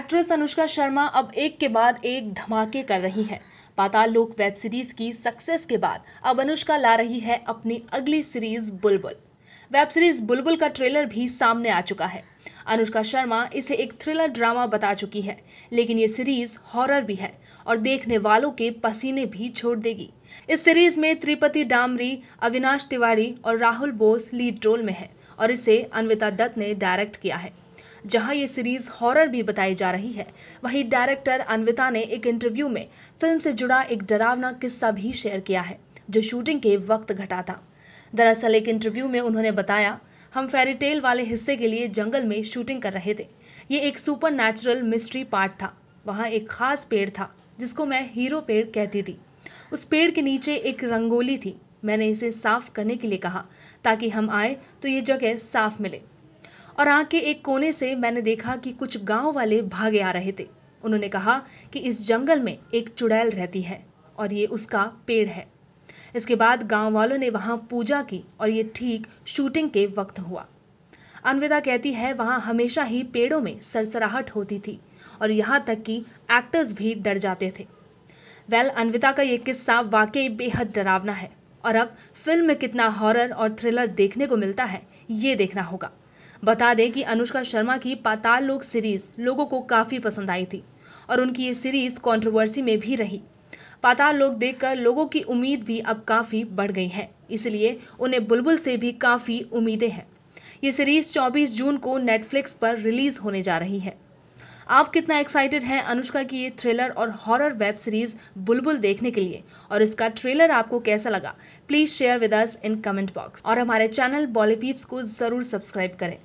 actress Anushka Sharma अब एक के बाद एक धमाके कर रही है पाताल लोक वेब सीरीज की सक्सेस के बाद अब अनुष्का ला रही है अपनी अगली सीरीज बुलबुल वेब सीरीज बुलबुल का ट्रेलर भी सामने आ चुका है अनुष्का शर्मा इसे एक थ्रिलर ड्रामा बता चुकी है लेकिन ये सीरीज हॉरर भी है और देखने वालों के पसीने भी छोड़ देगी इस सीरीज में त्रिपति डामरी अविनाश तिवारी और राहुल बोस लीड रोल में है और इसे अनविता दत्त ने डायरेक्ट किया है जहां ये सीरीज हॉरर भी बताई जा रही है वहीं डायरेक्टर अनविता ने एक इंटरव्यू में फिल्म से जुड़ा एक डरावना किस्सा भी शेयर किया है जो शूटिंग के वक्त घटा था दरअसल एक इंटरव्यू में उन्होंने बताया हम फेरी टेल वाले हिस्से के लिए जंगल में शूटिंग कर रहे थे ये एक सुपर नेचुरल मिस्ट्री पार्ट था वहाँ एक खास पेड़ था जिसको मैं हीरो पेड़ कहती थी उस पेड़ के नीचे एक रंगोली थी मैंने इसे साफ करने के लिए कहा ताकि हम आए तो ये जगह साफ मिले और आग के एक कोने से मैंने देखा कि कुछ गांव वाले भागे आ रहे थे उन्होंने कहा कि इस जंगल में एक चुड़ैल रहती है और ये उसका पेड़ है इसके बाद गांव वालों ने वहां पूजा की और ये ठीक शूटिंग के वक्त हुआ अनविदा कहती है वहां हमेशा ही पेड़ों में सरसराहट होती थी और यहां तक कि एक्टर्स भी डर जाते थे वेल अनविता का ये किस्सा वाकई बेहद डरावना है और अब फिल्म में कितना हॉरर और थ्रिलर देखने को मिलता है ये देखना होगा बता दें कि अनुष्का शर्मा की पाताल लोक सीरीज लोगों को काफ़ी पसंद आई थी और उनकी ये सीरीज कंट्रोवर्सी में भी रही पाताल लोक देखकर लोगों की उम्मीद भी अब काफ़ी बढ़ गई है इसलिए उन्हें बुलबुल से भी काफ़ी उम्मीदें हैं ये सीरीज 24 जून को नेटफ्लिक्स पर रिलीज होने जा रही है आप कितना एक्साइटेड हैं अनुष्का की ये थ्रिलर और हॉरर वेब सीरीज बुलबुल देखने के लिए और इसका ट्रेलर आपको कैसा लगा please share with us in comment box और हमारे चैनल बॉलीपीप्स को जरूर सब्सक्राइब करें